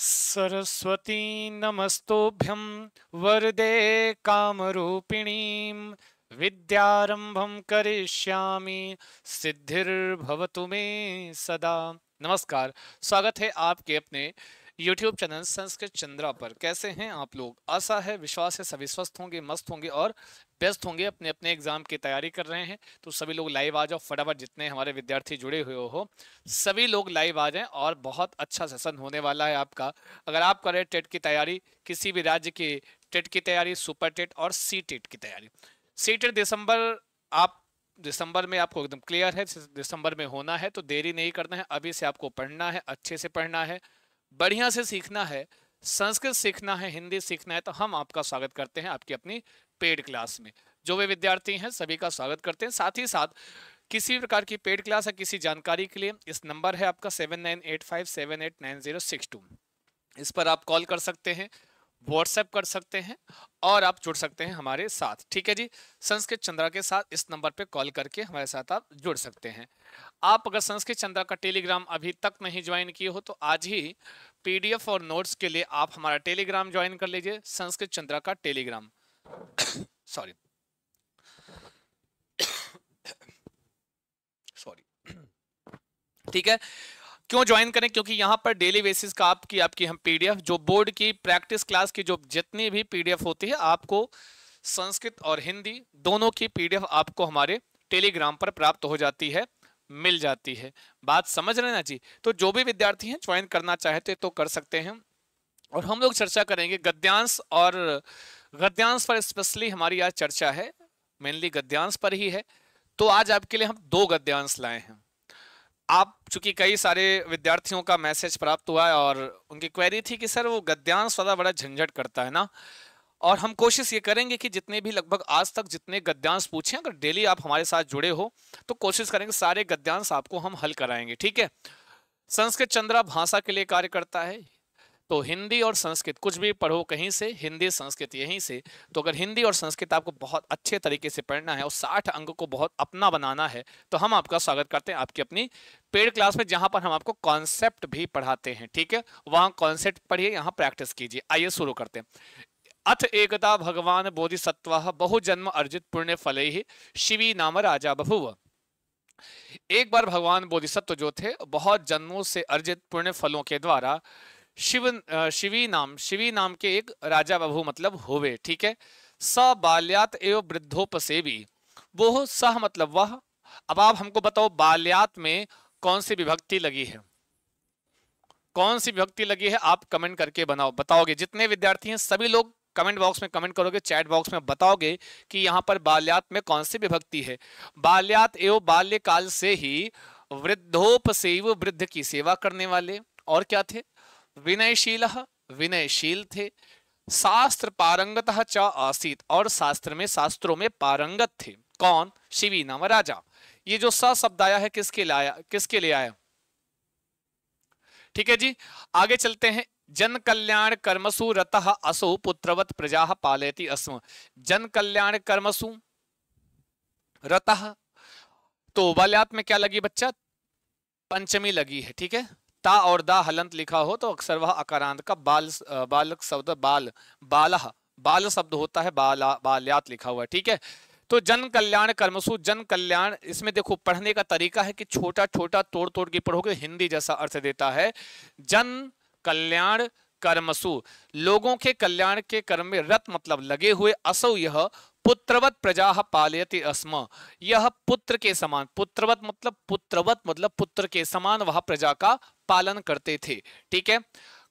सरस्वती नमस्तोभ्यं वरदे कामरूपिणी विद्यारंभम करिष्यामि सिद्धिर्भवतु मे सदा नमस्कार स्वागत है आपके अपने YouTube चैनल संस्कृत चंद्रा पर कैसे हैं आप लोग आशा है विश्वास है सभी स्वस्थ होंगे मस्त होंगे और व्यस्त होंगे अपने अपने एग्जाम की तैयारी कर रहे हैं तो सभी लोग लाइव आ जाओ फटाफट जितने हमारे विद्यार्थी जुड़े हुए हो सभी लोग लाइव आ जाएं और बहुत अच्छा सेशन होने वाला है आपका अगर आप करें टेट की तैयारी किसी भी राज्य की टेट की तैयारी सुपर टेट और सी टेट की तैयारी सी टेट दिसंबर आप दिसंबर में आपको एकदम क्लियर है दिसंबर में होना है तो देरी नहीं करना है अभी से आपको पढ़ना है अच्छे से पढ़ना है बढ़िया से सीखना है संस्कृत सीखना है हिंदी सीखना है तो हम आपका स्वागत करते हैं आपकी अपनी पेड क्लास में जो वे विद्यार्थी हैं सभी का स्वागत करते हैं साथ ही साथ किसी प्रकार की पेड क्लास या किसी जानकारी के लिए इस नंबर है आपका seven nine eight five seven eight nine zero six two इस पर आप कॉल कर सकते हैं व्हाट्सएप कर सकते हैं और आप जुड़ सकते हैं हमारे साथ ठीक है जी संस्कृत चंद्रा के साथ इस नंबर पर कॉल करके हमारे साथ आप जुड़ सकते हैं आप अगर संस्कृत चंद्रा का टेलीग्राम अभी तक नहीं ज्वाइन किए हो तो आज ही पीडीएफ और नोट्स के लिए आप हमारा टेलीग्राम ज्वाइन कर लीजिए संस्कृत चंद्रा का टेलीग्राम सॉरी सॉरी ठीक है क्यों ज्वाइन करें क्योंकि यहां पर डेली बेसिस का आपकी आपकी हम पीडीएफ जो बोर्ड की प्रैक्टिस क्लास की जो जितनी भी पीडीएफ होती है आपको संस्कृत और हिंदी दोनों की पीडीएफ आपको हमारे टेलीग्राम पर प्राप्त हो जाती है मिल जाती है बात समझ रहे ना जी तो जो भी विद्यार्थी हैं ज्वाइन करना चाहते तो, तो कर सकते हैं और हम लोग चर्चा करेंगे गद्यांश और गद्यांश पर स्पेशली हमारी आज चर्चा है मेनली गद्यांश पर ही है तो आज आपके लिए हम दो गद्यांश लाए हैं आप चूंकि कई सारे विद्यार्थियों का मैसेज प्राप्त हुआ है और उनकी क्वेरी थी कि सर वो गद्यांश वाला बड़ा झंझट करता है ना और हम कोशिश ये करेंगे कि जितने भी लगभग आज तक जितने गद्यांश पूछे अगर डेली आप हमारे साथ जुड़े हो तो कोशिश करेंगे सारे गद्यांश आपको हम हल कराएंगे ठीक है संस्कृत चंद्रा भाषा के लिए कार्य करता है तो हिंदी और संस्कृत कुछ भी पढ़ो कहीं से हिंदी संस्कृत यहीं से तो अगर हिंदी और संस्कृत आपको बहुत अच्छे तरीके से पढ़ना है और साठ अंक को बहुत अपना बनाना है तो हम आपका स्वागत करते हैं आपकी अपनी पेड क्लास में जहां पर हम आपको कॉन्सेप्ट भी पढ़ाते हैं ठीक है वहां कॉन्सेप्ट पढ़िए यहाँ प्रैक्टिस कीजिए आइए शुरू करते हैं अथ एकता भगवान बोधिसत्व बहु जन्म अर्जित पुण्य फले ही शिवी नाम राजा बभुव एक बार भगवान बोधिसत्व जो थे बहुत जन्मों से अर्जित पुण्य फलों के द्वारा शिव शिवी नाम शिवी नाम के एक राजा बहु मतलब होवे ठीक है स बाल्यात एवं वृद्धोपसेवी वो सह मतलब वह अब आप हमको बताओ बाल्यात में कौन सी विभक्ति लगी है कौन सी विभक्ति लगी है आप कमेंट करके बनाओ बताओगे जितने विद्यार्थी हैं सभी लोग कमेंट बॉक्स में कमेंट करोगे चैट बॉक्स में बताओगे कि यहाँ पर बाल्यात में कौन सी विभक्ति है बाल्यात एवं बाल्यकाल से ही वृद्धोपसेव वृद्ध की सेवा करने वाले और क्या थे विनयशील विनयशील थे शास्त्र पारंगत च आसित और शास्त्र में शास्त्रों में पारंगत थे कौन शिवी नाम राजा ये जो स शब्द आया है किसके आया किसके लिए आया ठीक है जी आगे चलते हैं जन कल्याण कर्मसु रत असो पुत्रवत प्रजा पालयती अस्म जन कल्याण कर्मसु रत तो वाल्यात में क्या लगी बच्चा पंचमी लगी है ठीक है ता और दा हलंत लिखा हो तो अक्सर वह अकारांत का बाल बालक शब्द बाल बाला बाल शब्द होता है बाला बाल्यात लिखा हुआ है ठीक है तो जन कल्याण कर्मसु जन कल्याण इसमें देखो पढ़ने का तरीका है कि छोटा छोटा तोड़ तोड़ के पढ़ोगे हिंदी जैसा अर्थ देता है जन कल्याण कर्मसु लोगों के कल्याण के कर्म में रत मतलब लगे हुए असौ यह पुत्रवत प्रजा पालयति अस्म यह पुत्र के समान पुत्रवत मतलब पुत्रवत मतलब पुत्र के समान वह प्रजा का पालन करते थे ठीक है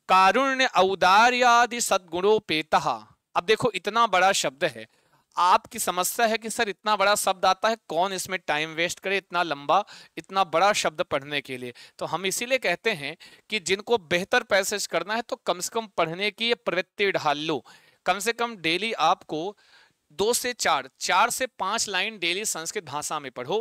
कारुण्य औदार्यादि सद्गुणोपेता अब देखो इतना बड़ा शब्द है आपकी समस्या है कि सर इतना बड़ा शब्द आता है कौन इसमें टाइम वेस्ट करे इतना लंबा इतना बड़ा शब्द पढ़ने के लिए तो हम इसीलिए कहते हैं कि जिनको बेहतर पैसेज करना है तो कम से कम पढ़ने की प्रवृत्ति ढाल लो कम से कम डेली आपको दो से चार चार से पांच लाइन डेली संस्कृत भाषा में पढ़ो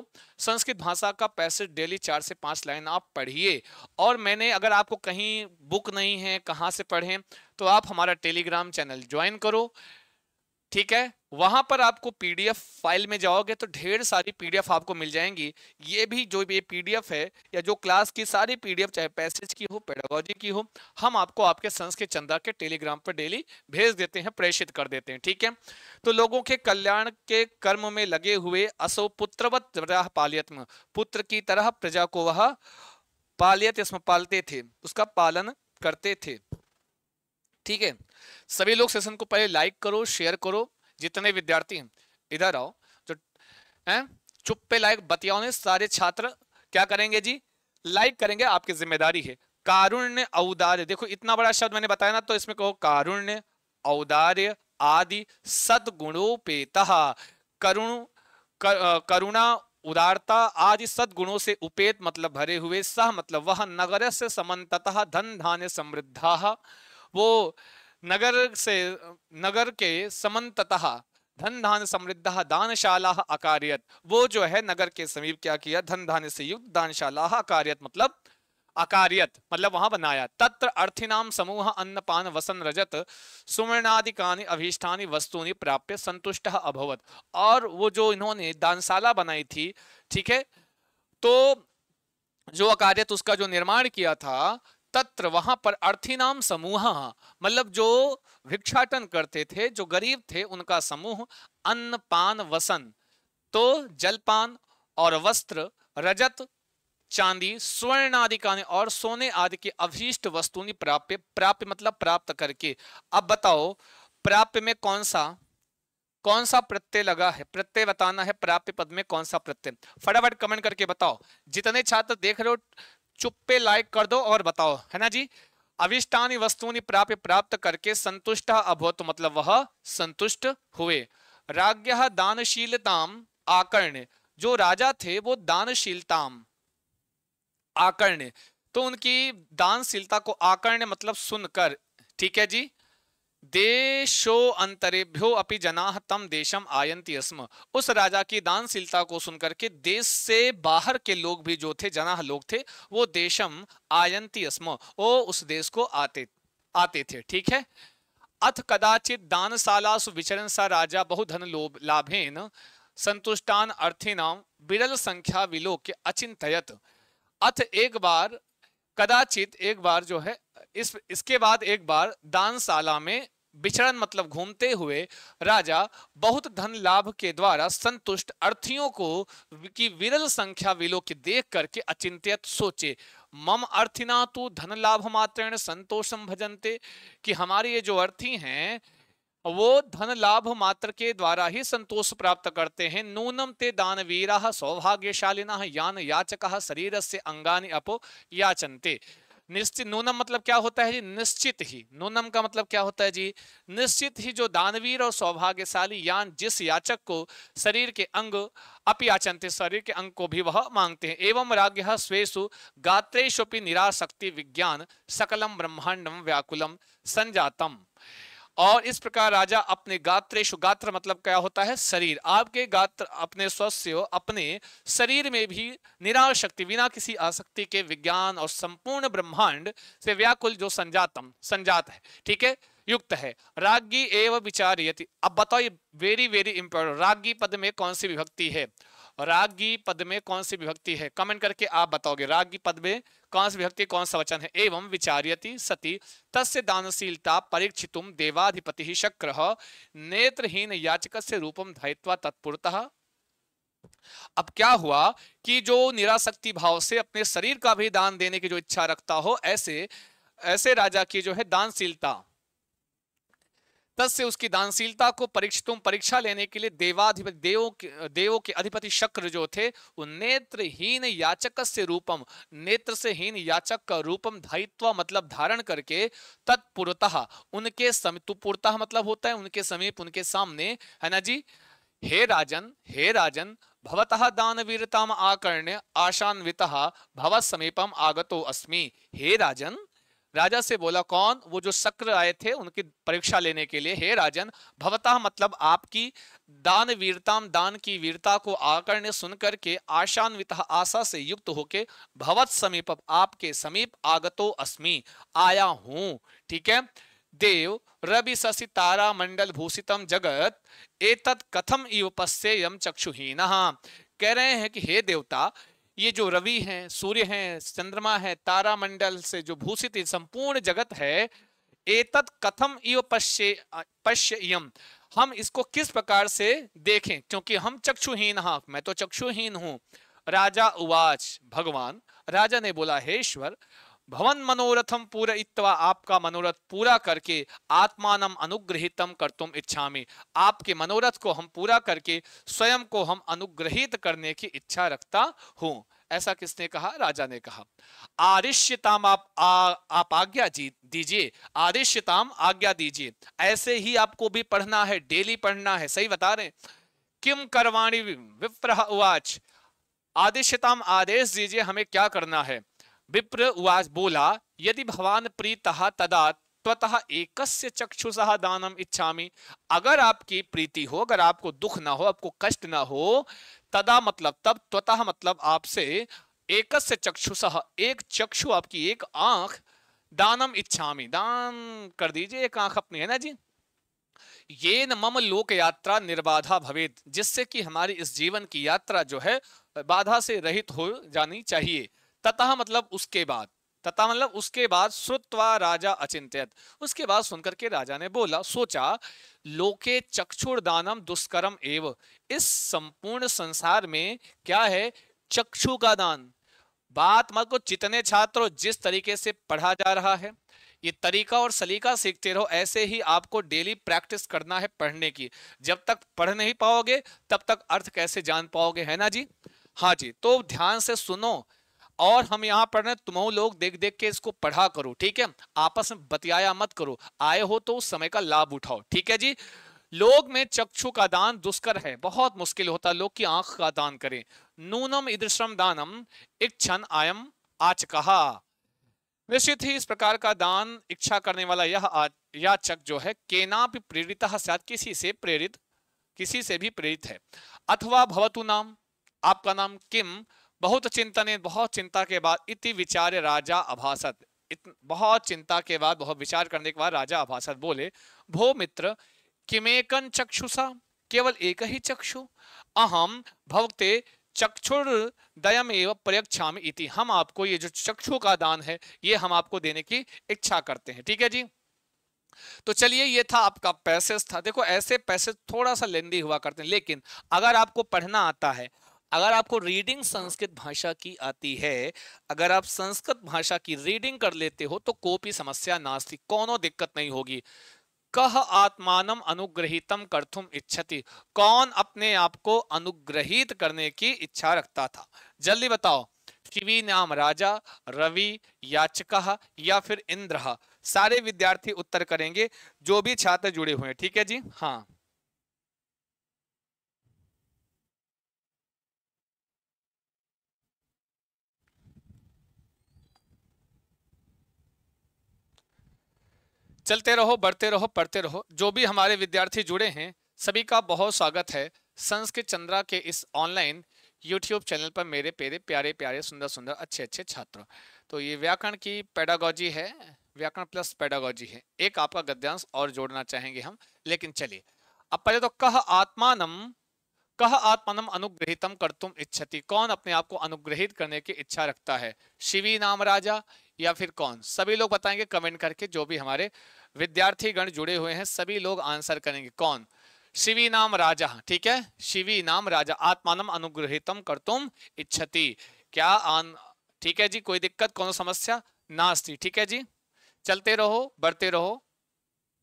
संस्कृत भाषा का पैसेज डेली चार से पांच लाइन आप पढ़िए और मैंने अगर आपको कहीं बुक नहीं है कहाँ से पढ़ें तो आप हमारा टेलीग्राम चैनल ज्वाइन करो ठीक है वहां पर आपको पीडीएफ फाइल में जाओगे तो ढेर सारी पीडीएफ आपको मिल जाएंगी ये भी जो ये पीडीएफ है या जो क्लास की सारी पीडीएफ चाहे पैसेज की हो पेडागोजी की हो हम आपको आपके संस के चंदा के टेलीग्राम पर डेली भेज देते हैं प्रेषित कर देते हैं ठीक है तो लोगों के कल्याण के कर्म में लगे हुए असो पुत्रवत पालियत्म पुत्र की तरह प्रजा को वह पालियत पालते थे उसका पालन करते थे ठीक है सभी लोग सेशन को पहले लाइक करो शेयर करो जितने विद्यार्थी हैं इधर आओ जो हैं चुप पे लाइक बतियाओ ने सारे छात्र क्या करेंगे जी लाइक करेंगे आपकी जिम्मेदारी है कारुण्य औदार्य देखो इतना बड़ा शब्द मैंने बताया ना तो इसमें कहो कारुण्य औदार्य आदि सदगुणोपेता करुण कर, करुणा उदारता आदि सदगुणों से उपेत मतलब भरे हुए सह मतलब वह नगर से समन्तः धन धान्य समृद्धा वो नगर से नगर के समन्ततः धन धान समृद्ध दानशाला अकार्यत वो जो है नगर के समीप क्या किया धन धान से युक्त दानशाला अकार्यत मतलब अकार्यत मतलब वहां बनाया तत्र अर्थिनाम समूह अन्नपान वसन रजत सुवर्णादिकानी अभिष्ठानी वस्तुनि प्राप्य संतुष्ट अभवत और वो जो इन्होंने दानशाला बनाई थी ठीक है तो जो अकार्यत उसका जो निर्माण किया था तत्र वहां पर अर्थी नाम समूह मतलब जो भिक्षाटन करते थे जो गरीब थे उनका समूह अन्न पान वसन तो जलपान और वस्त्र रजत चांदी स्वर्ण आदि का और सोने आदि के अभिष्ट वस्तु प्राप्य प्राप्य मतलब प्राप्त करके अब बताओ प्राप्य में कौन सा कौन सा प्रत्यय लगा है प्रत्यय बताना है प्राप्य पद में कौन सा प्रत्यय फटाफट कमेंट करके बताओ जितने छात्र देख रहे हो चुप्पे लाइक कर दो और बताओ है ना जी अविष्टानी वस्तुनि प्राप्य प्राप्त करके संतुष्ट अभूत मतलब वह संतुष्ट हुए राज्य दानशीलताम आकर्ण जो राजा थे वो दानशीलताम आकर्ण तो उनकी दानशीलता को आकर्ण मतलब सुनकर ठीक है जी देशो अंतरेभ्यो अपि जना तम देशम आयंती अस्म उस राजा की दानशीलता को सुनकर के देश से बाहर के लोग भी जो थे जनाह लोग थे वो देशम आयंती अस्म वो उस देश को आते आते थे ठीक है अथ कदाचित दानशाला सुविचरण सा राजा बहुधन लोभ लाभेन संतुष्टान अर्थेनाम विरल संख्या विलोक अचिंतयत अथ एक बार कदाचित एक बार जो है इस इसके बाद एक बार दानशाला में विचरण मतलब घूमते हुए राजा बहुत धन लाभ के द्वारा संतुष्ट अर्थियों को की विरल संख्या विलो की देख करके अचिंत्यत सोचे मम अर्थिना तो धन लाभ मात्रेण संतोषम भजनते कि हमारे ये जो अर्थी हैं वो धन लाभ मात्र के द्वारा ही संतोष प्राप्त करते हैं नूनम ते दानवीरा सौभाग्यशालिना यान याचक शरीर से अंगानी अपो याचनते निश्चित नूनम मतलब क्या होता है जी निश्चित ही नूनम का मतलब क्या होता है जी निश्चित ही जो दानवीर और सौभाग्यशाली यान जिस याचक को शरीर के अंग अपियाचनते शरीर के अंग को भी वह मांगते हैं एवं राग स्वेशु गात्रेशपि निराशक्ति विज्ञान सकलम ब्रह्मांडम व्याकुलम संजातम और इस प्रकार राजा अपने गात्रेशु गात्र मतलब क्या होता है शरीर आपके गात्र अपने स्वस्थ अपने शरीर में भी निराल शक्ति बिना किसी आसक्ति के विज्ञान और संपूर्ण ब्रह्मांड से व्याकुल जो संजातम संजात है ठीक है युक्त है रागी एवं विचार अब बताओ ये वेरी वेरी इंपॉर्टेंट रागी पद में कौन सी विभक्ति है रागी पद में कौन सी विभक्ति है कमेंट करके आप बताओगे रागी पद में कौन सी विभक्ति कौन सा वचन है एवं विचार्यति सती तस्य दानशीलता परीक्षितुम देवाधिपति शक्र नेत्रहीन याचक से रूपम धयत्वा तत्पुरता अब क्या हुआ कि जो निराशक्ति भाव से अपने शरीर का भी दान देने की जो इच्छा रखता हो ऐसे ऐसे राजा की जो है दानशीलता तस से उसकी दानशीलता को परीक्षितों परीक्षा लेने के लिए देवाधिपति देवों के देवों के अधिपति शक्र जो थे वो नेत्रहीन याचक से रूपम नेत्र से हीन याचक का रूपम धायित्व मतलब धारण करके तत्पुरतः उनके समीप समितुपुरतः मतलब होता है उनके समीप उनके सामने है ना जी हे राजन हे राजन भवतः दानवीरताम आकर्ण्य आशान्वितः भवत् समीपम आगतो अस्मि हे राजन राजा से बोला कौन वो जो शक्र आए थे उनकी परीक्षा लेने के लिए हे राजन भवता मतलब आपकी दान वीरताम दान की वीरता को आकर ने सुन करके आशान्वित आशा से युक्त होके भवत समीप आपके समीप आगतो अस्मि आया हूं ठीक है देव रवि शशि तारा मंडल भूषितम जगत एतत कथम इव पश्येयम चक्षुहीन कह रहे हैं कि हे देवता ये जो रवि है सूर्य है चंद्रमा है तारामंडल से जो भूषित संपूर्ण जगत है एतत कथम इव पश्य पश्यम हम इसको किस प्रकार से देखें क्योंकि हम चक्षुहीन हा मैं तो चक्षुहीन हूँ राजा उवाच भगवान राजा ने बोला हे ईश्वर भवन मनोरथम पूरा इतवा आपका मनोरथ पूरा करके आत्मान अनुग्रहितम कर तुम इच्छा में आपके मनोरथ को हम पूरा करके स्वयं को हम अनुग्रहित करने की इच्छा रखता हूं ऐसा किसने कहा राजा ने कहा आरिष्यताम आप आ, आप आज्ञा दीजिए आरिष्यताम आज्ञा दीजिए ऐसे ही आपको भी पढ़ना है डेली पढ़ना है सही बता रहे किम करवाणी विप्रह आदिश्यताम आदेश दीजिए हमें क्या करना है विप्र उवाच बोला यदि भवान प्रीतः तदा त्वतः एकस्य चक्षुषः दानम इच्छामि अगर आपकी प्रीति हो अगर आपको दुख ना हो आपको कष्ट ना हो तदा मतलब तब त्वतः मतलब आपसे एकस्य चक्षुषः एक चक्षु आपकी एक आंख दानम इच्छामि दान कर दीजिए एक आंख अपनी है ना जी ये न मम लोक यात्रा निर्बाधा भवेत जिससे कि हमारी इस जीवन की यात्रा जो है बाधा से रहित हो जानी चाहिए तथा मतलब उसके बाद तथा मतलब उसके बाद श्रुतवा राजा अचिंत्यत उसके बाद सुनकर के राजा ने बोला सोचा लोके चक्षुर दानम दुष्कर्म एव इस संपूर्ण संसार में क्या है चक्षु का दान बात मत को जितने छात्रों जिस तरीके से पढ़ा जा रहा है ये तरीका और सलीका सीखते रहो ऐसे ही आपको डेली प्रैक्टिस करना है पढ़ने की जब तक पढ़ नहीं पाओगे तब तक अर्थ कैसे जान पाओगे है ना जी हाँ जी तो ध्यान से सुनो और हम यहाँ पढ़ रहे तुम लोग देख देख के इसको पढ़ा करो ठीक है आपस में बतियाया मत करो आए हो तो उस समय का लाभ उठाओ ठीक है जी लोग में चक्षु का दान दुष्कर है बहुत मुश्किल होता है लोग की आंख का दान करें नूनम इदृश्रम दानम इच्छन आयम आच कहा निश्चित ही इस प्रकार का दान इच्छा करने वाला यह याचक जो है केना भी प्रेरित किसी से प्रेरित किसी से भी प्रेरित है अथवा भवतु नाम आपका नाम किम बहुत चिंतने बहुत चिंता के बाद इति विचार्य राजा अभासत बहुत चिंता के बाद बहुत विचार करने के बाद राजा अभासत बोले भो मित्र किमेकन चक्षुषा केवल एक ही चक्षु अहम भवते चक्षुर दयम एवं प्रयक्षा इति हम आपको ये जो चक्षु का दान है ये हम आपको देने की इच्छा करते हैं ठीक है जी तो चलिए ये था आपका पैसेज था देखो ऐसे पैसेज थोड़ा सा लेंदी हुआ करते हैं लेकिन अगर आपको पढ़ना आता है अगर आपको रीडिंग संस्कृत भाषा की आती है अगर आप संस्कृत भाषा की रीडिंग कर लेते हो तो कोपी समस्या नास्ती कोनो दिक्कत नहीं होगी कह आत्मानम अनुग्रहितम करथुम इच्छति कौन अपने आप को अनुग्रहित करने की इच्छा रखता था जल्दी बताओ शिवी नाम राजा रवि याचक या फिर इंद्र सारे विद्यार्थी उत्तर करेंगे जो भी छात्र जुड़े हुए हैं ठीक है जी हाँ चलते रहो बढ़ते रहो पढ़ते रहो जो भी हमारे विद्यार्थी जुड़े हैं सभी का बहुत स्वागत है संस्कृत चंद्रा के इस ऑनलाइन यूट्यूब चैनल पर मेरे पेरे प्यारे प्यारे सुंदर सुंदर अच्छे अच्छे छात्र तो ये व्याकरण की पैडागॉजी है व्याकरण प्लस पैडागॉजी है एक आपका गद्यांश और जोड़ना चाहेंगे हम लेकिन चलिए अब पहले तो कह आत्मानम कह आत्मानम अनुग्रहितम कर तुम इच्छति कौन अपने आप को अनुग्रहित करने की इच्छा रखता है शिवी नाम राजा या फिर कौन सभी लोग बताएंगे कमेंट करके जो भी हमारे विद्यार्थी गण जुड़े हुए हैं सभी लोग आंसर करेंगे कौन शिवी नाम राजा ठीक है शिवी नाम राजा आत्मानम अनुग्रहितम कर इच्छति क्या आन ठीक है जी कोई दिक्कत कौन समस्या नास्ती ठीक है जी चलते रहो बढ़ते रहो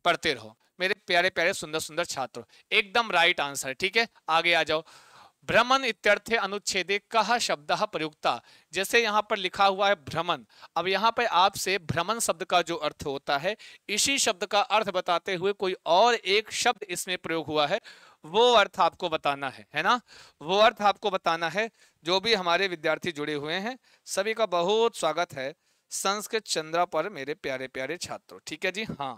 पढ़ते रहो मेरे प्यारे प्यारे सुंदर सुंदर छात्र एकदम राइट आंसर ठीक है आगे आ जाओ भ्रमण इत्यर्थ अनुच्छेदे कह शब्द प्रयुक्ता जैसे यहाँ पर लिखा हुआ है भ्रमण अब यहाँ पर आपसे भ्रमण शब्द का जो अर्थ होता है इसी शब्द का अर्थ बताते हुए कोई और एक शब्द इसमें प्रयोग हुआ है वो अर्थ आपको बताना है है ना वो अर्थ आपको बताना है जो भी हमारे विद्यार्थी जुड़े हुए हैं सभी का बहुत स्वागत है संस्कृत चंद्रा पर मेरे प्यारे प्यारे छात्रों ठीक है जी हाँ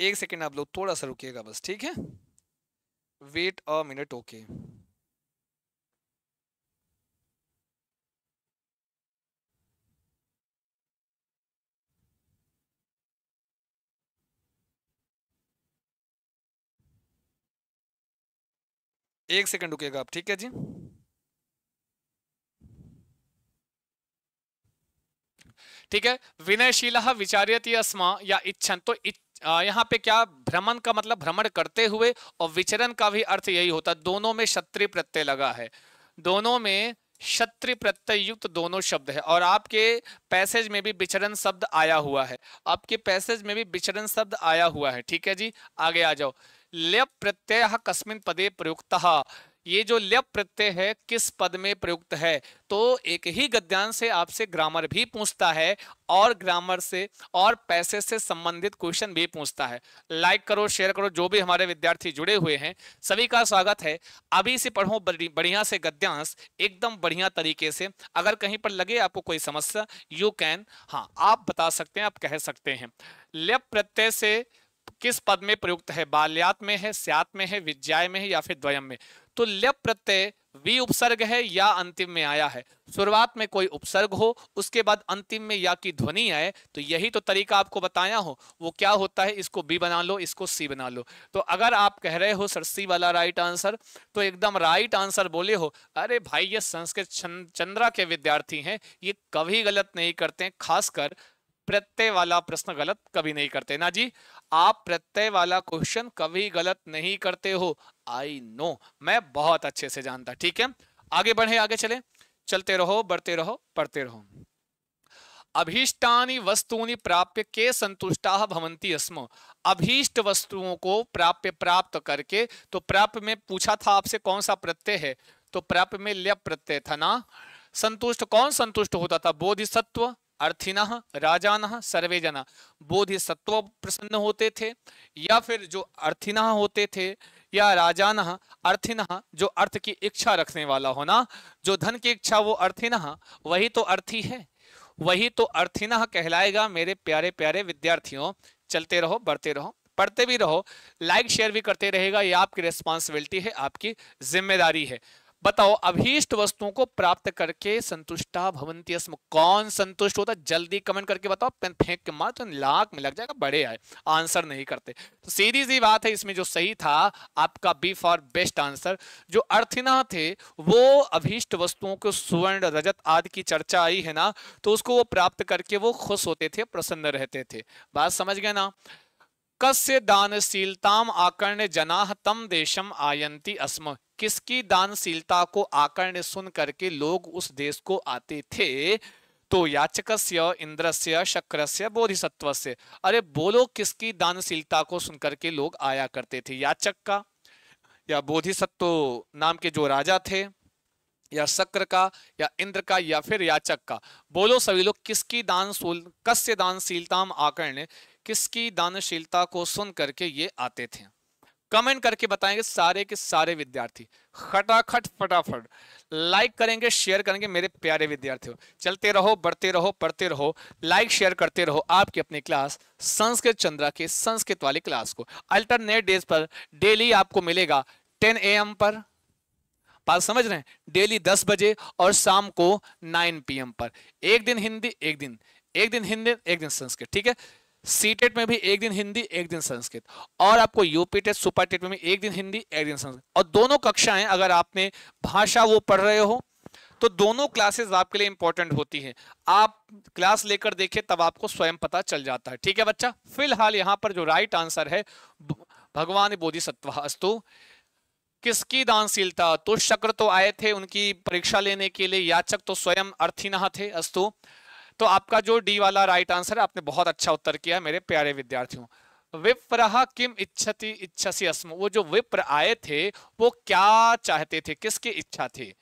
एक सेकेंड आप लोग थोड़ा सा रुकिएगा बस ठीक है वेट अ मिनट ओके एक सेकंड रुकेगा आप ठीक है जी ठीक है विनयशीला विचार्यती अस्मा या इच्छन तो इच्छा यहाँ पे क्या भ्रमण का मतलब भ्रमण करते हुए और विचरण का भी अर्थ यही होता दोनों में क्षत्रिय प्रत्यय लगा है दोनों में क्षत्रिय प्रत्यय युक्त दोनों शब्द है और आपके पैसेज में भी विचरण शब्द आया हुआ है आपके पैसेज में भी विचरण शब्द आया हुआ है ठीक है जी आगे आ जाओ लेप प्रत्यय कस्मिन पदे प्रयुक्त ये जो लेप प्रत्यय है किस पद में प्रयुक्त है तो एक ही गद्यांश से आपसे ग्रामर भी पूछता है और ग्रामर से और पैसे से संबंधित क्वेश्चन भी पूछता है लाइक करो शेयर करो जो भी हमारे विद्यार्थी जुड़े हुए हैं सभी का स्वागत है अभी से पढ़ो बढ़िया से गद्यांश एकदम बढ़िया तरीके से अगर कहीं पर लगे आपको कोई समस्या यू कैन हाँ आप बता सकते हैं आप कह सकते हैं लेप प्रत्यय से किस पद में प्रयुक्त है बाल्यात में है स्यात में है विज्याय में है या फिर द्वयम में तो लप प्रत्यय वी उपसर्ग है या अंतिम में आया है शुरुआत में कोई उपसर्ग हो उसके बाद अंतिम में या की ध्वनि आए तो यही तो तरीका आपको बताया हो वो क्या होता है इसको बी बना लो इसको सी बना लो तो अगर आप कह रहे हो सर सी वाला राइट आंसर तो एकदम राइट आंसर बोले हो अरे भाई ये संस्कृत चंद्रा के विद्यार्थी हैं ये कभी गलत नहीं करते खासकर प्रत्यय वाला प्रश्न गलत कभी नहीं करते ना जी आप प्रत्यय वाला क्वेश्चन कभी गलत नहीं करते हो आई नो मैं बहुत अच्छे से जानता ठीक है आगे बढ़े आगे चले चलते रहो बढ़ते रहो पढ़ते रहो अभीष्टानी वस्तुनी प्राप्य के संतुष्टा भवंती अस्म अभीष्ट वस्तुओं को प्राप्य प्राप्त करके तो प्राप्य में पूछा था आपसे कौन सा प्रत्यय है तो प्राप्य में ल्य प्रत्यय था ना संतुष्ट कौन संतुष्ट होता था बोधिसत्व अर्थिन राजान सर्वे जना बोधिसत्व प्रसन्न होते थे या फिर जो अर्थिना होते थे या राजान अर्थिन जो अर्थ की इच्छा रखने वाला होना जो धन की इच्छा वो अर्थिन वही तो अर्थी है वही तो अर्थिन कहलाएगा मेरे प्यारे प्यारे विद्यार्थियों चलते रहो बढ़ते रहो पढ़ते भी रहो लाइक शेयर भी करते रहेगा ये आपकी रिस्पॉन्सिबिलिटी है आपकी जिम्मेदारी है बताओ अभीष्ट वस्तुओं को प्राप्त करके संतुष्टा भवंती कौन संतुष्ट होता जल्दी कमेंट करके बताओ पेन फेंक के मार तो लाख में लग जाएगा बड़े आए आंसर नहीं करते तो सीधी सी बात है इसमें जो सही था आपका बी फॉर बेस्ट आंसर जो अर्थिना थे वो अभीष्ट वस्तुओं को सुवर्ण रजत आदि की चर्चा आई है ना तो उसको वो प्राप्त करके वो खुश होते थे प्रसन्न रहते थे बात समझ गए ना कस्य दानशीलताम आकर्ण जनाह तम देशम आयंती अस्म किसकी दानशीलता को आकर्ण सुन करके लोग उस देश को आते थे तो याचक इंद्रस्य शक्रस्य बोधिसत्वस्य अरे बोलो किसकी दानशीलता को सुनकर के लोग आया करते थे याचक का या बोधिसत्व नाम के जो राजा थे या शक्र का या इंद्र का या फिर याचक का बोलो सभी लोग किसकी दान कस्य दानशीलताम आकर्ण किसकी दानशीलता को सुन करके ये आते थे कमेंट करके बताएंगे सारे के सारे विद्यार्थी खटाखट फटाफट लाइक करेंगे शेयर करेंगे मेरे प्यारे विद्यार्थियों चलते रहो बढ़ते रहो पढ़ते रहो लाइक शेयर करते रहो आपकी अपनी क्लास संस्कृत चंद्रा के संस्कृत वाली क्लास को अल्टरनेट डेज पर डेली आपको मिलेगा 10 एम पर बात समझ रहे हैं डेली 10 बजे और शाम को 9 पीएम पर एक दिन हिंदी एक दिन एक दिन हिंदी एक दिन संस्कृत ठीक है सी टेट e में भी एक दिन हिंदी एक दिन संस्कृत और आपको यूपी टेट सुपर टेट में भी एक दिन हिंदी एक दिन संस्कृत और दोनों कक्षाएं अगर आपने भाषा वो पढ़ रहे हो तो दोनों क्लासेस आपके लिए इंपॉर्टेंट होती हैं आप क्लास लेकर देखें तब आपको स्वयं पता चल जाता है ठीक है बच्चा फिलहाल यहां पर जो राइट आंसर है भगवान बोधि सत्वास्तु किसकी दानशीलता तो शक्र तो आए थे उनकी परीक्षा लेने के लिए याचक तो स्वयं अर्थिना थे अस्तु तो आपका जो डी वाला राइट आंसर है आपने बहुत अच्छा उत्तर किया मेरे प्यारे विद्यार्थियों विप्रह किम इच्छति इच्छसी अस्म वो जो विप्र आए थे वो क्या चाहते थे किसकी इच्छा थी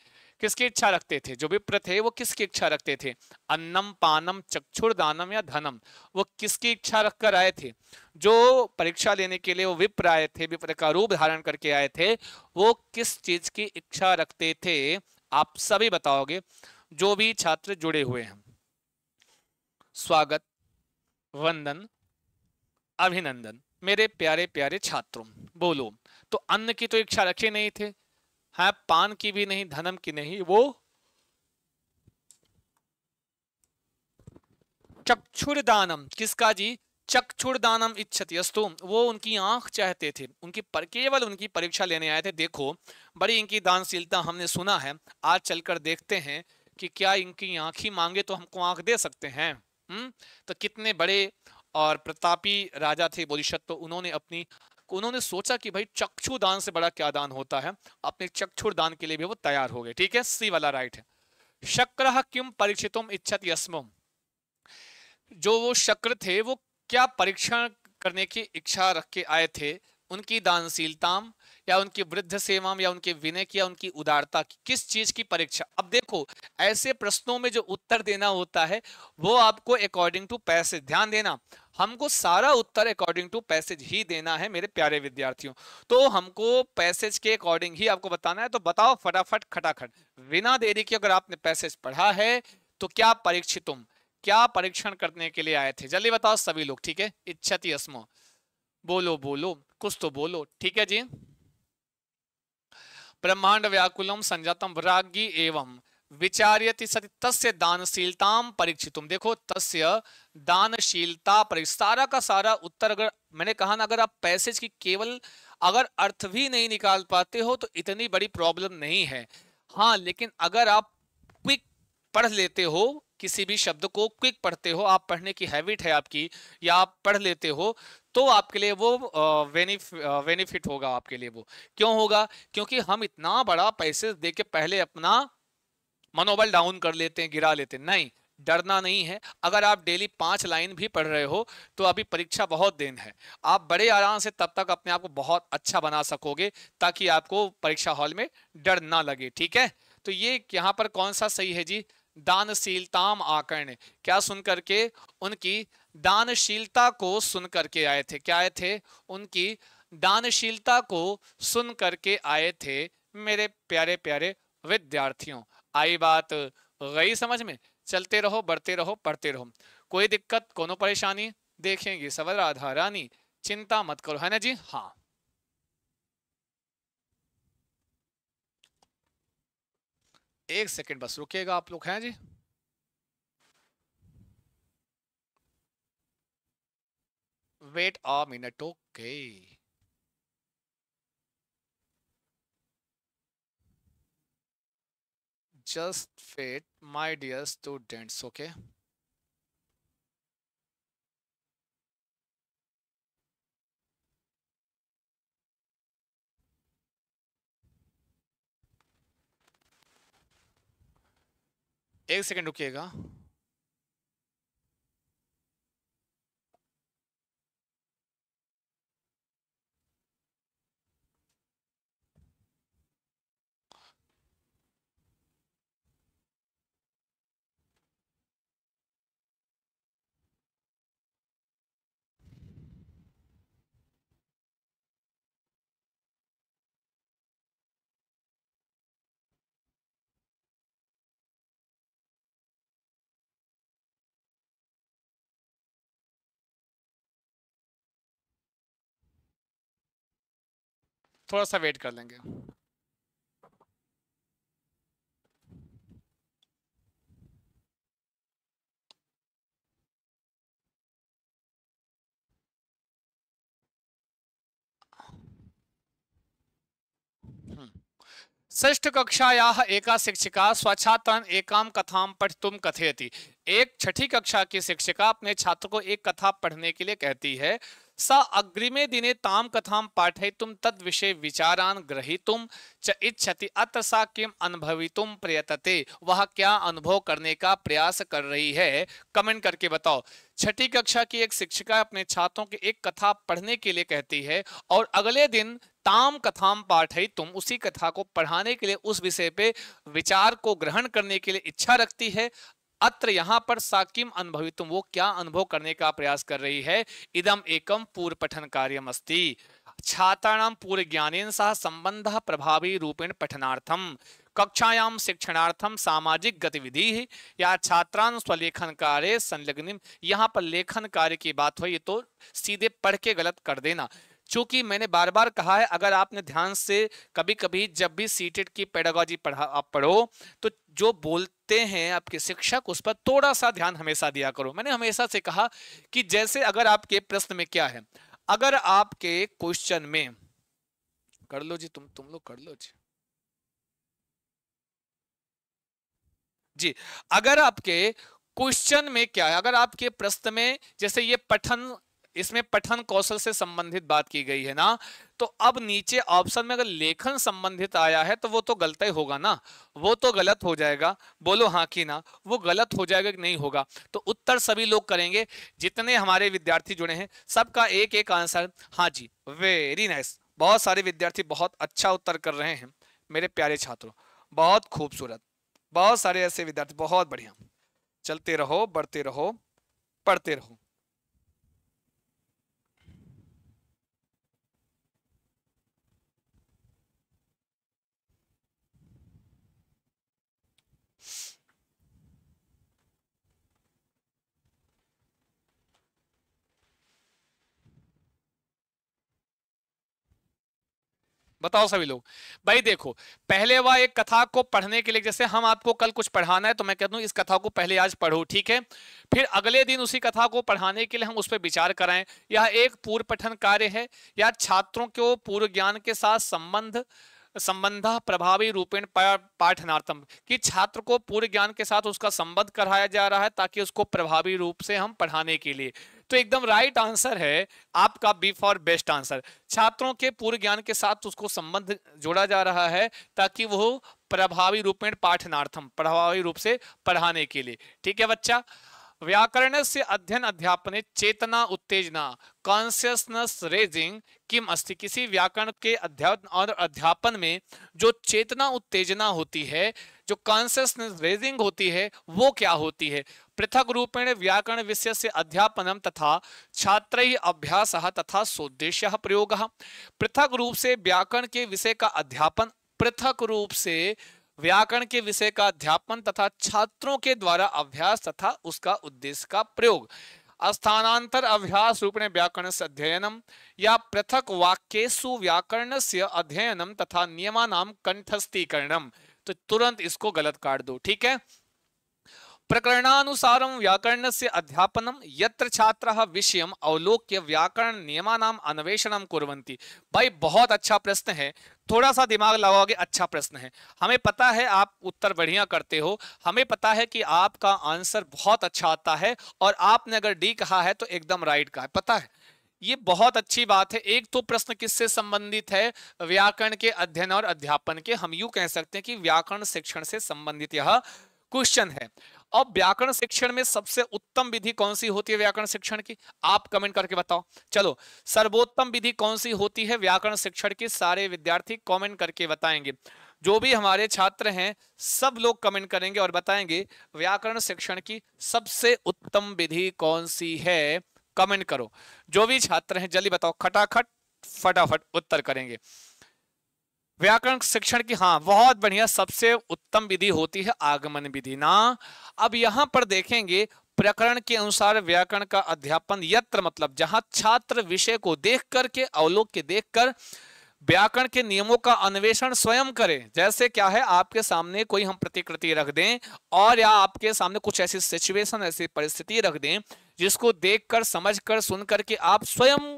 किसकी इच्छा रखते थे जो विप्र थे वो किसकी इच्छा रखते थे अन्नम पानम चक्षुर दानम या धनम वो किसकी इच्छा रखकर आए थे जो परीक्षा लेने के लिए वो विप्र आए थे विप्र का रूप धारण करके आए थे वो किस चीज की इच्छा रखते थे आप सभी बताओगे जो भी छात्र जुड़े हुए हैं स्वागत वंदन अभिनंदन मेरे प्यारे प्यारे छात्रों बोलो तो अन्न की तो इच्छा रखे नहीं थे हाँ पान की भी नहीं धनम की नहीं वो दानम किसका जी दानम इच्छति अस्तु वो उनकी आंख चाहते थे उनकी पर, केवल उनकी परीक्षा लेने आए थे देखो बड़ी इनकी दानशीलता हमने सुना है आज चलकर देखते हैं कि क्या इनकी आंख ही मांगे तो हमको आंख दे सकते हैं हम्म तो कितने बड़े और प्रतापी राजा थे बोधिशत तो उन्होंने अपनी उन्होंने सोचा कि भाई चक्षु दान से बड़ा क्या दान होता है अपने चक्षु दान के लिए भी वो तैयार हो गए ठीक है सी वाला राइट है शक्र किम परीक्षितुम इच्छत यस्मम जो वो शक्र थे वो क्या परीक्षण करने की इच्छा रख के आए थे उनकी दानशीलता या उनकी वृद्ध सेवा या उनके विनय की या उनकी उदारता की किस चीज की परीक्षा अब देखो ऐसे प्रश्नों में जो उत्तर देना होता है वो आपको अकॉर्डिंग टू पैसे ध्यान देना हमको सारा उत्तर अकॉर्डिंग टू पैसेज ही देना है मेरे प्यारे विद्यार्थियों तो हमको पैसेज के अकॉर्डिंग ही आपको बताना है तो बताओ फटाफट खटाखट बिना देरी के अगर आपने पैसेज पढ़ा है तो क्या परीक्षितुम क्या परीक्षण करने के लिए आए थे जल्दी बताओ सभी लोग ठीक है इच्छा अस्मो बोलो बोलो कुछ तो बोलो ठीक है जी ब्रह्मांड व्याकुलम संजातम वरागी एवं विचार्यति सति तस्य दानशीलताम परीक्षितुम देखो तस्य दानशीलता परीक्षित सारा का सारा उत्तर अगर मैंने कहा ना अगर आप पैसेज की केवल अगर अर्थ भी नहीं निकाल पाते हो तो इतनी बड़ी प्रॉब्लम नहीं है हाँ लेकिन अगर आप क्विक पढ़ लेते हो किसी भी शब्द को क्विक पढ़ते हो आप पढ़ने की हैबिट है आपकी या आप पढ़ लेते हो तो आपके लिए वो बेनिफिट होगा आपके लिए वो क्यों होगा क्योंकि हम इतना बड़ा पैसे दे के पहले अपना मनोबल डाउन कर लेते हैं गिरा लेते हैं नहीं डरना नहीं है अगर आप डेली पांच लाइन भी पढ़ रहे हो तो अभी परीक्षा बहुत दिन है आप बड़े आराम से तब तक अपने आप को बहुत अच्छा बना सकोगे ताकि आपको परीक्षा हॉल में डर ना लगे ठीक है तो ये यहाँ पर कौन सा सही है जी दानशीलताम आकर्ण क्या सुन करके उनकी दानशीलता को सुन करके आए थे क्या आए थे उनकी दानशीलता को सुन करके आए थे मेरे प्यारे प्यारे विद्यार्थियों आई बात गई समझ में चलते रहो बढ़ते रहो पढ़ते रहो कोई दिक्कत कोनो परेशानी देखेंगे सवर राधा रानी चिंता मत करो है ना जी हाँ एक सेकंड बस रुकेगा आप लोग हैं जी wait a minute okay just fate my dear students okay एक सेकंड रुकिएगा थोड़ा सा वेट कर लेंगे हम्म। ष्ठ कक्षाया एका शिक्षिका एकाम कथा पठ तुम कथयति एक छठी कक्षा की शिक्षिका अपने छात्र को एक कथा पढ़ने के लिए कहती है सा अग्रिमे दिने ताम कथाम पाठयितुं तद्विषये विचारान ग्रहीतुं च इच्छति अत्र सा किम अनुभवितुं प्रयतते वह क्या अनुभव करने का प्रयास कर रही है कमेंट करके बताओ छठी कक्षा की एक शिक्षिका अपने छात्रों के एक कथा पढ़ने के लिए कहती है और अगले दिन ताम कथाम पाठई तुम उसी कथा को पढ़ाने के लिए उस विषय पे विचार को ग्रहण करने के लिए इच्छा रखती है अत्र यहां पर साकिम अनुभवितुम वो क्या अनुभव करने का प्रयास कर रही है इदम एकम पूर्व पठन कार्यम छात्राणाम पूर्व ज्ञानेन सह संबंध प्रभावी रूपेण पठनार्थम कक्षायाम शिक्षणार्थम सामाजिक गतिविधि या छात्रान स्वलेखन कार्य संलग्न यहाँ पर लेखन कार्य की बात हो ये तो सीधे पढ़ के गलत कर देना चूंकि मैंने बार बार कहा है अगर आपने ध्यान से कभी कभी जब भी सीटेट की पेडागोजी पढ़ा आप पढ़ो तो जो बोलते हैं आपके शिक्षक उस पर थोड़ा सा ध्यान हमेशा दिया करो मैंने हमेशा से कहा कि जैसे अगर आपके प्रश्न में क्या है अगर आपके क्वेश्चन में कर लो जी तुम तुम लोग कर लो जी जी अगर आपके क्वेश्चन में क्या है अगर आपके प्रश्न में जैसे ये पठन इसमें पठन कौशल से संबंधित बात की गई है ना तो अब नीचे ऑप्शन में अगर लेखन संबंधित आया है तो वो तो गलत ही होगा ना वो तो गलत हो जाएगा बोलो हाँ कि ना वो गलत हो जाएगा कि नहीं होगा तो उत्तर सभी लोग करेंगे जितने हमारे विद्यार्थी जुड़े हैं सबका एक एक आंसर हाँ जी वेरी नाइस बहुत सारे विद्यार्थी बहुत अच्छा उत्तर कर रहे हैं मेरे प्यारे छात्रों बहुत खूबसूरत बहुत सारे ऐसे विद्यार्थी बहुत बढ़िया चलते रहो बढ़ते रहो पढ़ते रहो बताओ सभी लोग भाई देखो पहले वह एक कथा को पढ़ने के लिए जैसे हम आपको कल कुछ पढ़ाना है तो मैं कहता हूँ इस कथा को पहले आज पढ़ो ठीक है फिर अगले दिन उसी कथा को पढ़ाने के लिए हम उस पर विचार कराएं यह एक पूर्व पठन कार्य है या छात्रों को पूर्व ज्ञान के साथ संबंध संबंध प्रभावी रूपेण पाठनार्थम कि छात्र को पूर्व ज्ञान के साथ उसका संबंध कराया जा रहा है ताकि उसको प्रभावी रूप से हम पढ़ाने के लिए तो एकदम राइट आंसर है आपका बी फॉर बेस्ट आंसर छात्रों के पूर्व ज्ञान के साथ उसको संबंध जोड़ा जा रहा है ताकि वो प्रभावी रूप में पाठनार्थम प्रभावी रूप से पढ़ाने के लिए ठीक है बच्चा व्याकरण से अध्ययन अध्यापने चेतना उत्तेजना कॉन्सियसनेस रेजिंग किम अस्ति किसी व्याकरण के अध्ययन और अध्यापन में जो चेतना उत्तेजना होती है जो कॉन्सियसनेस रेजिंग होती है वो क्या होती है पृथक रूपेण व्याकरण विषय से अध्यापनम तथा छात्र अभ्यास तथा सोदेश प्रयोग पृथक रूप से व्याकरण के विषय का अध्यापन पृथक रूप से व्याकरण के विषय का अध्यापन तथा छात्रों के द्वारा अभ्यास तथा उसका उद्देश्य का प्रयोग स्थानांतर अभ्यास रूपण व्याकरण से अध्ययनम या पृथक वाक्यु व्याकरण से अध्ययनम तथा नियमान कंठस्थीकरणम तो तुरंत इसको गलत काट दो ठीक है प्रकरणानुसारं से अध्यापनं यत्र छात्राः विषय अवलोक्य व्याकरण नियमानाम अन्वेषण कुरंती भाई बहुत अच्छा प्रश्न है थोड़ा सा दिमाग लगाओगे अच्छा प्रश्न है हमें पता है आप उत्तर बढ़िया करते हो हमें पता है कि आपका आंसर बहुत अच्छा आता है और आपने अगर डी कहा है तो एकदम राइट कहा है पता है ये बहुत अच्छी बात है एक तो प्रश्न किससे संबंधित है व्याकरण के अध्ययन और अध्यापन के हम यू कह सकते हैं कि व्याकरण शिक्षण से संबंधित यह क्वेश्चन है अब व्याकरण शिक्षण में सबसे उत्तम विधि कौन सी होती है व्याकरण शिक्षण की आप कमेंट करके बताओ चलो सर्वोत्तम विधि कौन सी होती है व्याकरण शिक्षण की सारे विद्यार्थी कमेंट करके बताएंगे जो भी हमारे छात्र हैं सब लोग कमेंट करेंगे और बताएंगे व्याकरण शिक्षण की सबसे उत्तम विधि कौन सी है कमेंट करो जो भी छात्र हैं जल्दी बताओ खटाखट फटाफट उत्तर करेंगे व्याकरण शिक्षण की हाँ बहुत बढ़िया सबसे उत्तम विधि होती है आगमन विधि ना अब यहाँ पर देखेंगे प्रकरण के अनुसार व्याकरण का अध्यापन यत्र मतलब जहां छात्र विषय को देख करके अवलोक के देख कर व्याकरण के नियमों का अन्वेषण स्वयं करें जैसे क्या है आपके सामने कोई हम प्रतिकृति रख दें और या आपके सामने कुछ ऐसी सिचुएशन ऐसी परिस्थिति रख दें जिसको देखकर समझकर सुनकर के आप स्वयं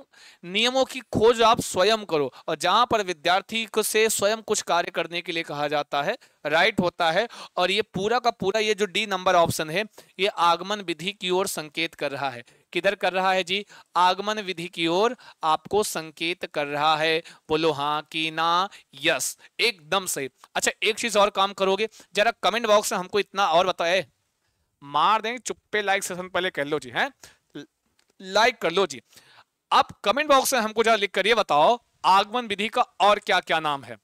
नियमों की खोज आप स्वयं करो और जहां पर विद्यार्थी को से स्वयं कुछ कार्य करने के लिए कहा जाता है राइट होता है और ये पूरा का पूरा ये जो डी नंबर ऑप्शन है ये आगमन विधि की ओर संकेत कर रहा है किधर कर रहा है जी आगमन विधि की ओर आपको संकेत कर रहा है बोलो हाँ कि ना यस एकदम सही अच्छा एक चीज और काम करोगे जरा कमेंट बॉक्स में हमको इतना और बताए मार देंगे चुप्पे लाइक सेशन पहले कर लो जी है लाइक कर लो जी अब कमेंट बॉक्स में हमको जरा लिख करिए बताओ आगमन विधि का और क्या क्या नाम है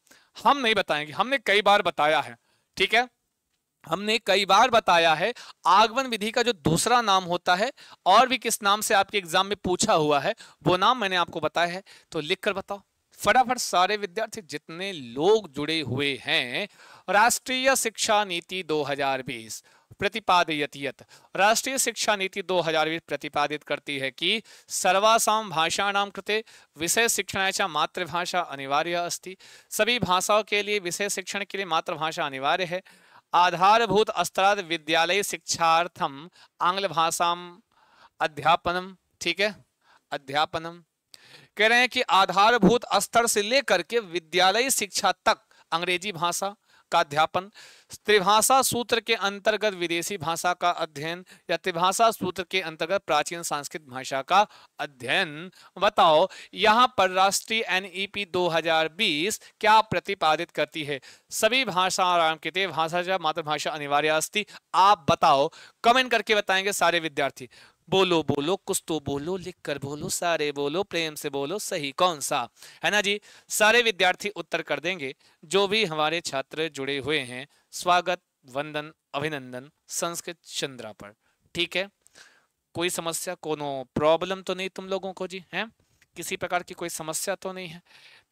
हम नहीं बताएंगे हमने कई बार बताया है ठीक है हमने कई बार बताया है आगमन विधि का जो दूसरा नाम होता है और भी किस नाम से आपके एग्जाम में पूछा हुआ है वो नाम मैंने आपको बताया है तो लिख कर बताओ फटाफट सारे विद्यार्थी जितने लोग जुड़े हुए हैं राष्ट्रीय शिक्षा नीति 2020 हजार प्रतिपादयत यत राष्ट्रीय शिक्षा नीति 2020 प्रतिपादित करती है कि सर्वासाम भाषाणाम कृते विषय शिक्षण मातृभाषा अनिवार्य अस्ति सभी भाषाओं के लिए विषय शिक्षण के लिए मातृभाषा अनिवार्य है आधारभूत स्तराद विद्यालय शिक्षार्थम आंग्ल भाषा अध्यापनम ठीक है अध्यापनम कह रहे हैं कि आधारभूत स्तर से लेकर के विद्यालय शिक्षा तक अंग्रेजी भाषा का अध्यापन त्रिभाषा सूत्र के अंतर्गत विदेशी भाषा का अध्ययन या त्रिभाषा सूत्र के अंतर्गत प्राचीन संस्कृत भाषा का अध्ययन बताओ यहाँ पर राष्ट्रीय एनईपी e 2020 क्या प्रतिपादित करती है सभी भाषा के भाषा मातृभाषा अनिवार्य अस्ति आप बताओ कमेंट करके बताएंगे सारे विद्यार्थी बोलो बोलो कुछ तो बोलो लिख कर बोलो सारे बोलो प्रेम से बोलो सही कौन सा है ना जी सारे विद्यार्थी उत्तर कर देंगे जो भी हमारे छात्र जुड़े हुए हैं स्वागत वंदन अभिनंदन संस्कृत चंद्रा पर ठीक है कोई समस्या कोनो प्रॉब्लम तो नहीं तुम लोगों को जी है किसी प्रकार की कोई समस्या तो नहीं है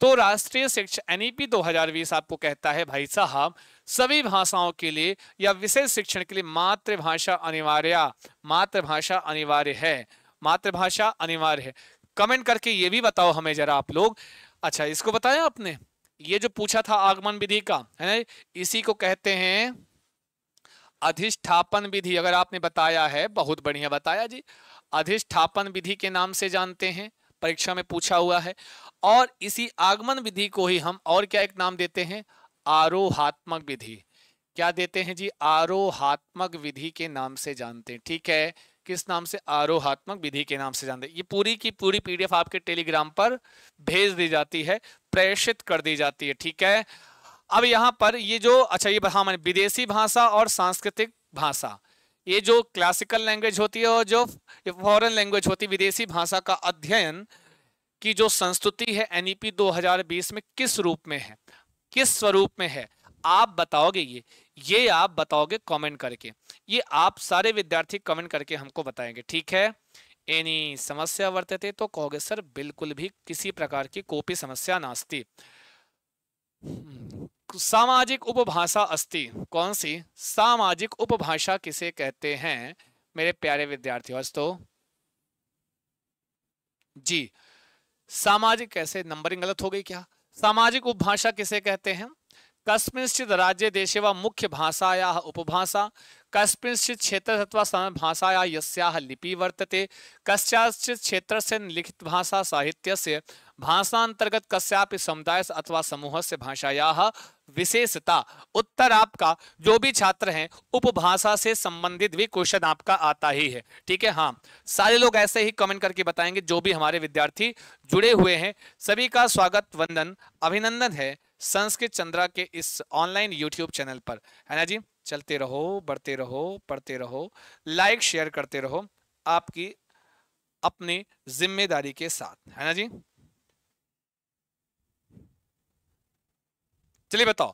तो राष्ट्रीय शिक्षा एन 2020 आपको कहता है भाई साहब सभी भाषाओं के लिए या विशेष शिक्षण के लिए मातृभाषा अनिवार्य मातृभाषा अनिवार्य है मातृभाषा अनिवार्य है कमेंट करके ये भी बताओ हमें जरा आप लोग अच्छा इसको बताया आपने ये जो पूछा था आगमन विधि का है ना इसी को कहते हैं अधिष्ठापन विधि अगर आपने बताया है बहुत बढ़िया बताया जी अधिष्ठापन विधि के नाम से जानते हैं परीक्षा में पूछा हुआ है और इसी आगमन विधि को ही हम और क्या एक नाम देते हैं आरोहात्मक विधि क्या देते हैं जी आरोहात्मक विधि के नाम से जानते हैं ठीक है किस नाम से आरोहात्मक विधि के नाम से जानते हैं ये पूरी की पूरी पीडीएफ आपके टेलीग्राम पर भेज दी जाती है प्रेषित कर दी जाती है ठीक है अब यहाँ पर ये जो अच्छा ये हाँ मैंने विदेशी भाषा और सांस्कृतिक भाषा ये जो क्लासिकल लैंग्वेज होती है और जो फॉरेन लैंग्वेज होती है विदेशी भाषा का अध्ययन की जो संस्तुति है एनईपी e 2020 में किस रूप में है किस स्वरूप में है आप बताओगे ये ये आप बताओगे कमेंट करके ये आप सारे विद्यार्थी कमेंट करके हमको बताएंगे ठीक है एनी समस्या वर्तते तो कहोगे सर बिल्कुल भी किसी प्रकार की कोपी समस्या नास्ती सामाजिक उपभाषा अस्ति कौन सी सामाजिक उपभाषा किसे कहते हैं मेरे प्यारे विद्यार्थी अस्तो जी सामाजिक कैसे नंबरिंग गलत हो गई क्या सामाजिक उपभाषा किसे कहते हैं कस्मिंश्चित् राज्ये देशे वा मुख्यभाषायाः उपभाषा कस्मिंश्चित् अथवा समभाषायाः यस्याः लिपि वर्तते कस्याश्चित् क्षेत्रस्य लिखितभाषा साहित्यस्य भाषान्तर्गत कस्यापि समुदाय अथवा समूह से भाषायाः विशेषता उत्तर आपका जो भी छात्र हैं उपभाषा से संबंधित भी क्वेश्चन आपका आता ही है ठीक है हाँ सारे लोग ऐसे ही कमेंट करके बताएंगे जो भी हमारे विद्यार्थी जुड़े हुए हैं सभी का स्वागत वंदन अभिनंदन है संस्कृत चंद्रा के इस ऑनलाइन यूट्यूब चैनल पर है ना जी चलते रहो बढ़ते रहो पढ़ते रहो लाइक शेयर करते रहो आपकी अपनी जिम्मेदारी के साथ है ना जी चलिए बताओ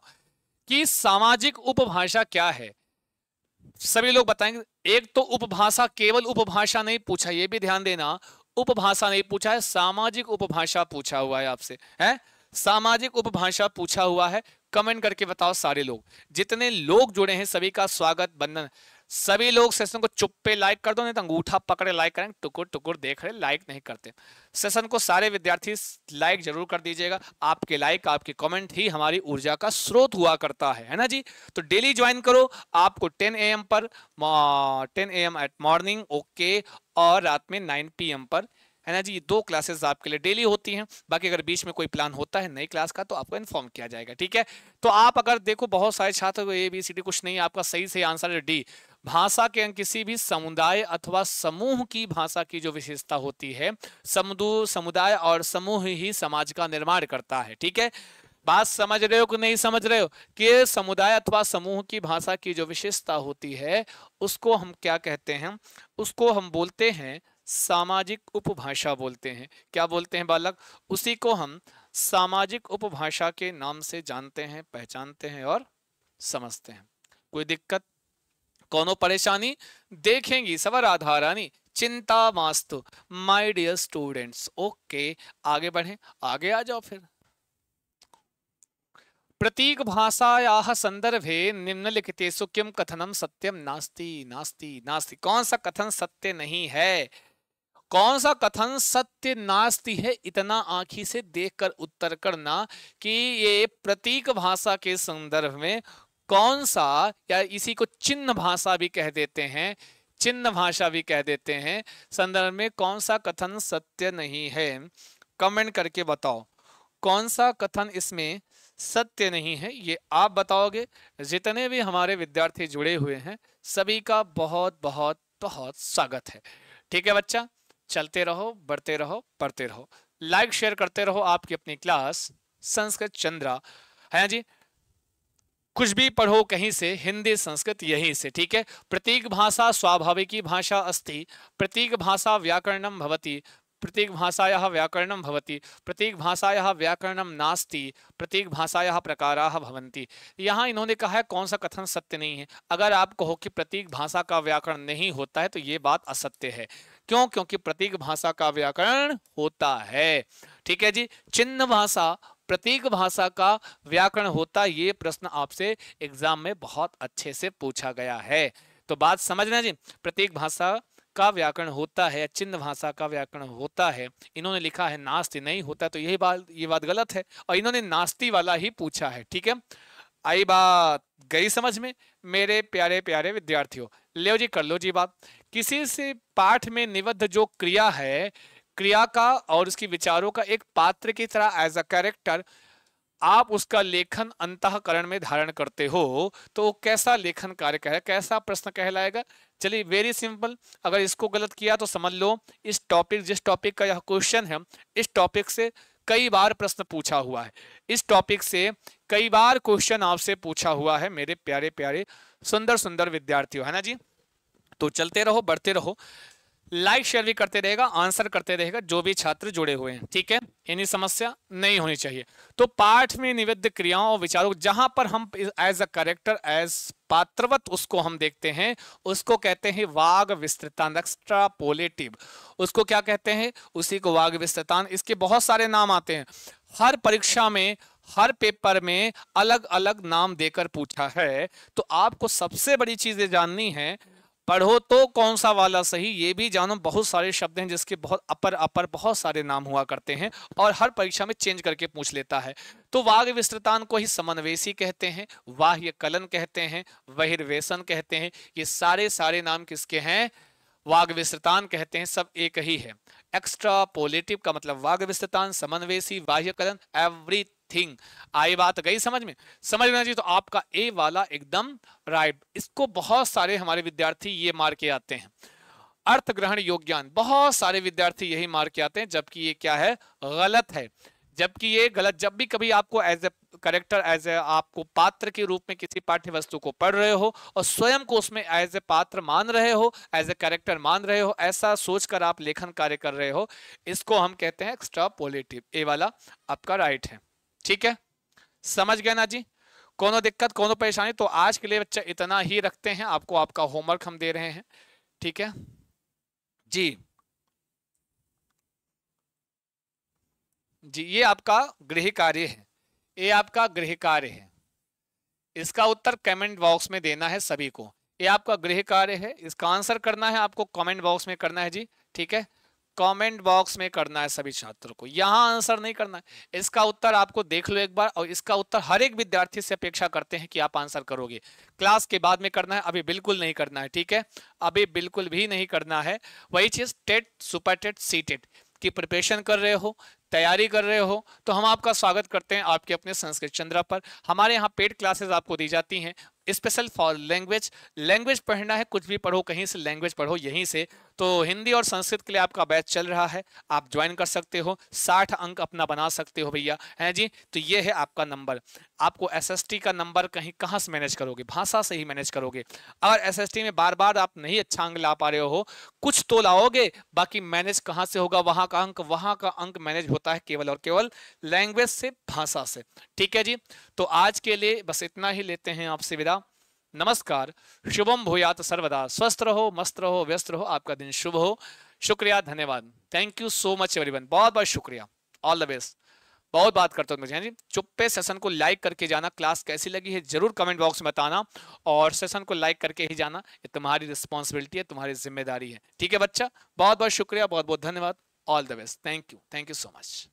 कि सामाजिक उपभाषा क्या है सभी लोग बताएंगे एक तो उपभाषा केवल उपभाषा नहीं पूछा ये भी ध्यान देना उपभाषा नहीं पूछा है सामाजिक उपभाषा पूछा हुआ है आपसे है सामाजिक उपभाषा पूछा हुआ है कमेंट करके बताओ सारे लोग जितने लोग जुड़े हैं सभी का स्वागत बंधन सभी लोग सेशन को चुप पे लाइक कर दो नहीं तो अंगूठा पकड़े लाइक करें टुकुर टुकुर देख रहे लाइक नहीं करते सेशन को सारे विद्यार्थी लाइक जरूर कर दीजिएगा आपके लाइक आपके कमेंट ही हमारी ऊर्जा का स्रोत हुआ करता है है ना जी तो डेली ज्वाइन करो आपको 10 एम पर 10 एम एट मॉर्निंग ओके और रात में 9 पीएम पर है ना जी ये दो क्लासेस आपके लिए डेली होती हैं बाकी अगर बीच में कोई प्लान होता है नई क्लास का तो आपको इन्फॉर्म किया जाएगा ठीक है तो आप अगर देखो बहुत सारे छात्र ए बी सी डी कुछ नहीं आपका सही सही आंसर है डी भाषा के किसी भी समुदाय अथवा समूह की भाषा की जो विशेषता होती है समुदू समुदाय और समूह ही समाज का निर्माण करता है ठीक है बात समझ रहे हो कि नहीं समझ रहे हो कि समुदाय अथवा समूह की भाषा की जो विशेषता होती है उसको हम क्या कहते हैं उसको हम बोलते हैं सामाजिक उपभाषा बोलते हैं क्या बोलते हैं बालक उसी को हम सामाजिक उपभाषा के नाम से जानते हैं पहचानते हैं और समझते हैं कोई दिक्कत कोनो परेशानी देखेंगी सवर आधारानी चिंता मास्तु माय डियर स्टूडेंट्स ओके आगे बढ़े आगे आ जाओ फिर प्रतीक भाषाया संदर्भे निम्नलिखित सुम कथनम सत्यम नास्ति नास्ति नास्ति कौन सा कथन सत्य नहीं है कौन सा कथन सत्य नास्ति है इतना आंखी से देखकर उत्तर करना कि ये प्रतीक भाषा के संदर्भ में कौन सा या इसी को चिन्ह भाषा भी कह देते हैं चिन्ह भाषा भी कह देते हैं संदर्भ में कौन सा कथन सत्य नहीं है कमेंट करके बताओ कौन सा कथन इसमें सत्य नहीं है ये आप बताओगे जितने भी हमारे विद्यार्थी जुड़े हुए हैं सभी का बहुत बहुत बहुत स्वागत है ठीक है बच्चा चलते रहो बढ़ते रहो पढ़ते रहो लाइक शेयर करते रहो आपकी अपनी क्लास संस्कृत चंद्रा है जी कुछ भी पढ़ो कहीं से हिंदी संस्कृत यहीं से ठीक है प्रतीक भाषा स्वाभाविकी भाषा अस्ति प्रतीक भाषा व्याकरणम भवति प्रतीक भाषाया व्याकरणम भवति प्रतीक भाषाया व्याकरणम नास्ति प्रतीक भाषाया प्रकाराः भवन्ति यहाँ इन्होंने कहा है कौन सा कथन सत्य नहीं है अगर आप कहो कि प्रतीक भाषा का व्याकरण नहीं होता है तो ये बात असत्य है क्यों क्योंकि प्रतीक भाषा का व्याकरण होता है ठीक है जी चिन्ह भाषा प्रतीक भाषा का व्याकरण होता ये प्रश्न आपसे एग्जाम में बहुत अच्छे से पूछा गया है तो बात समझना जी प्रतीक भाषा का व्याकरण होता है चिन्ह भाषा का व्याकरण होता है इन्होंने लिखा है नास्ति नहीं होता तो यही बात ये बात गलत है और इन्होंने नास्ति वाला ही पूछा है ठीक है आई बात गई समझ में मेरे प्यारे प्यारे विद्यार्थियों ले जी कर लो जी बात किसी से पाठ में निबद्ध जो क्रिया है क्रिया का और उसकी विचारों का एक पात्र की तरह एज अ कैरेक्टर आप उसका लेखन अंतकरण में धारण करते हो तो वो कैसा लेखन कार्य कह कैसा प्रश्न कहलाएगा चलिए वेरी सिंपल अगर इसको गलत किया तो समझ लो इस टॉपिक जिस टॉपिक का यह क्वेश्चन है इस टॉपिक से कई बार प्रश्न पूछा हुआ है इस टॉपिक से कई बार क्वेश्चन आपसे पूछा हुआ है मेरे प्यारे प्यारे सुंदर सुंदर विद्यार्थियों है ना जी तो चलते रहो बढ़ते रहो लाइक शेयर भी करते रहेगा आंसर करते रहेगा जो भी छात्र जुड़े हुए हैं ठीक है इन्हीं समस्या नहीं होनी चाहिए तो पाठ में निवेद्य क्रियाओं और विचारों जहां पर हम एज अ करेक्टर एज पात्रवत उसको हम देखते हैं उसको कहते हैं वाग विस्तृतान एक्स्ट्रापोलेटिव उसको क्या कहते हैं उसी को वाग विस्तृतान इसके बहुत सारे नाम आते हैं हर परीक्षा में हर पेपर में अलग अलग नाम देकर पूछा है तो आपको सबसे बड़ी चीजें जाननी है पढ़ो तो कौन सा वाला सही ये भी जानो बहुत सारे शब्द हैं जिसके बहुत अपर अपर बहुत सारे नाम हुआ करते हैं और हर परीक्षा में चेंज करके पूछ लेता है तो वाघ विस्तृतान को ही समन्वेशी कहते हैं वाह्य कलन कहते हैं वहिर्वेशन कहते हैं ये सारे सारे नाम किसके हैं वाग विस्तृतान कहते हैं सब एक ही है एक्स्ट्रा पोलिटिव का मतलब वाग विस्तृतान समन्वेशी बाह्यकरण एवरी थिंग आई बात गई समझ में समझ में चाहिए तो आपका ए वाला एकदम राइट इसको बहुत सारे हमारे विद्यार्थी ये मार के आते हैं अर्थ ग्रहण योग बहुत सारे विद्यार्थी यही मार के आते हैं जबकि ये क्या है गलत है जबकि ये गलत जब भी कभी आपको as a character as a आपको पात्र के रूप में किसी पाठ्य वस्तु को पढ़ रहे हो और स्वयं को उसमें एज ए पात्र मान रहे हो एज ए करेक्टर मान रहे हो ऐसा सोचकर आप लेखन कार्य कर रहे हो इसको हम कहते हैं एक्स्ट्रा पॉलिटिव ए वाला आपका राइट है ठीक है समझ गए ना जी कोनो दिक्कत कोनो परेशानी तो आज के लिए बच्चा इतना ही रखते हैं आपको आपका होमवर्क हम दे रहे हैं ठीक है जी जी ये आपका गृह कार्य है ये आपका गृह कार्य है इसका उत्तर कमेंट बॉक्स में देना है सभी को ये आपका गृह कार्य है इसका आंसर करना है आपको कमेंट बॉक्स में करना है जी ठीक है कमेंट बॉक्स में करना है सभी छात्रों को यहाँ आंसर नहीं करना है इसका उत्तर आपको देख लो एक बार और इसका उत्तर हर एक विद्यार्थी से अपेक्षा करते हैं कि आप आंसर करोगे क्लास के बाद में करना है अभी बिल्कुल नहीं करना है ठीक है अभी बिल्कुल भी नहीं करना है वही चीज TET super TET C TET की प्रिपरेशन कर रहे हो तैयारी कर रहे हो तो हम आपका स्वागत करते हैं आपके अपने संस्कृत चंद्रा पर हमारे यहाँ पेड क्लासेस आपको दी जाती हैं स्पेशल फॉर लैंग्वेज लैंग्वेज पढ़ना है कुछ भी पढ़ो कहीं से लैंग्वेज पढ़ो यहीं से तो हिंदी और संस्कृत के लिए आपका बैच चल रहा है आप ज्वाइन कर सकते हो साठ अंक अपना बना सकते हो भैया है जी तो ये है आपका नंबर आपको एसएसटी का नंबर कहीं कहाँ से मैनेज करोगे भाषा से ही मैनेज करोगे अगर एसएसटी में बार बार आप नहीं अच्छा अंक ला पा रहे हो कुछ तो लाओगे बाकी मैनेज कहाँ से होगा वहाँ का अंक वहाँ का अंक मैनेज होता होता है केवल और केवल लैंग्वेज से भाषा से ठीक है जी तो आज के लिए बस इतना ही लेते हैं आपसे विदा नमस्कार शुभम भूयात सर्वदा स्वस्थ रहो मस्त रहो व्यस्त रहो आपका दिन शुभ हो शुक्रिया धन्यवाद thank you so much everyone बहुत बहुत शुक्रिया ऑल द बेस्ट बहुत बात करते हो हाँ जी चुप्पे सेशन को लाइक करके जाना क्लास कैसी लगी है जरूर कमेंट बॉक्स में बताना और सेशन को लाइक करके ही जाना ये तुम्हारी रिस्पॉन्सिबिलिटी है तुम्हारी जिम्मेदारी है ठीक है बच्चा बहुत बहुत शुक्रिया बहुत बहुत धन्यवाद all the best thank you thank you so much